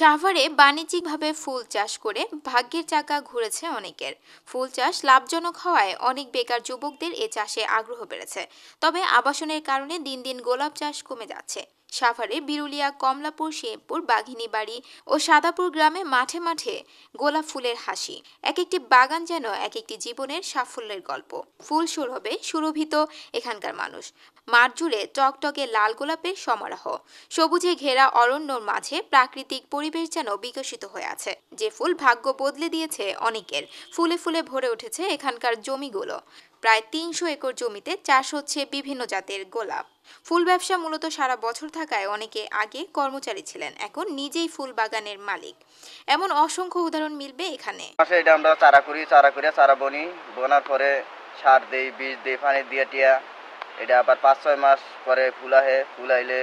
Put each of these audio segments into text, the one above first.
সাভারে বাণিজ্যিকভাবে ফুল চাষ করে ভাগ্যের চাকা ঘুরেছে অনেকের ফুল চাষ লাভজনক হওয়ায় অনেক বেকার যুবকদের এ চাষে আগ্রহ বেড়েছে তবে আবাসনের কারণে দিন দিন গোলাপ চাষ কমে যাচ্ছে সাভারে বিরুলিয়া কমলাপুর শিবপুর বাড়ি ও সাদাপুর গ্রামে মাঠে মাঠে গোলাপ ফুলের হাসি এক একটি বাগান যেন এক একটি জীবনের সাফল্যের গল্প ফুল হবে সুরভিত এখানকার মানুষ মাঠ জুড়ে টকটকে লাল গোলাপের সমারোহ সবুজে ঘেরা অরণ্যর মাঝে প্রাকৃতিক পরিবেশ যেন বিকশিত হয়ে আছে যে ফুল ভাগ্য বদলে দিয়েছে অনেকের ফুলে ফুলে ভরে উঠেছে এখানকার জমিগুলো প্রায় তিনশো একর জমিতে চাষ হচ্ছে বিভিন্ন জাতের গোলাপ ফুল ব্যবসা মূলত সারা বছর থাকায় অনেকে আগে কর্মচারী ছিলেন এখন নিজেই ফুল বাগানের মালিক এমন অসংখ্য উদাহরণ মিলবে এখানে এটা আমরা চারা করি চারা চারা বনি বোনার পরে সার দেই বীজ দেই পানি দিয়ে টিয়া এটা আবার পাঁচ ছয় মাস পরে ফুল আহে ফুল আইলে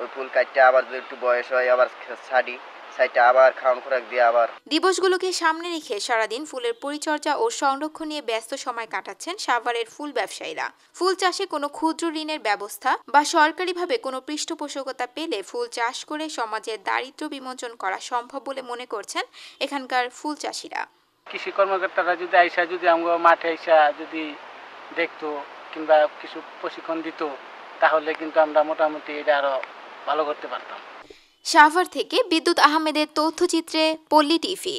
ওই ফুল কাটতে আবার যদি একটু বয়স হয় আবার ছাড়ি সাইটে আবার খাওয়ান খোরাক দিয়ে আবার দিবসগুলোকে সামনে রেখে সারাদিন ফুলের পরিচর্যা ও সংরক্ষণ নিয়ে ব্যস্ত সময় কাটাচ্ছেন সাভারের ফুল ব্যবসায়ীরা ফুল চাষে কোনো ক্ষুদ্র ঋণের ব্যবস্থা বা সরকারিভাবে কোনো পৃষ্ঠপোষকতা পেলে ফুল চাষ করে সমাজের দারিদ্র বিমোচন করা সম্ভব বলে মনে করছেন এখানকার ফুল চাষিরা কৃষি কর্মকর্তারা যদি আইসা যদি আমরা মাঠে আইসা যদি দেখতো কিংবা কিছু প্রশিক্ষণ দিত তাহলে কিন্তু আমরা মোটামুটি এটা আরো ভালো করতে পারতাম সাভার থেকে বিদ্যুৎ আহমেদের তথ্যচিত্রে পল্লী টিভি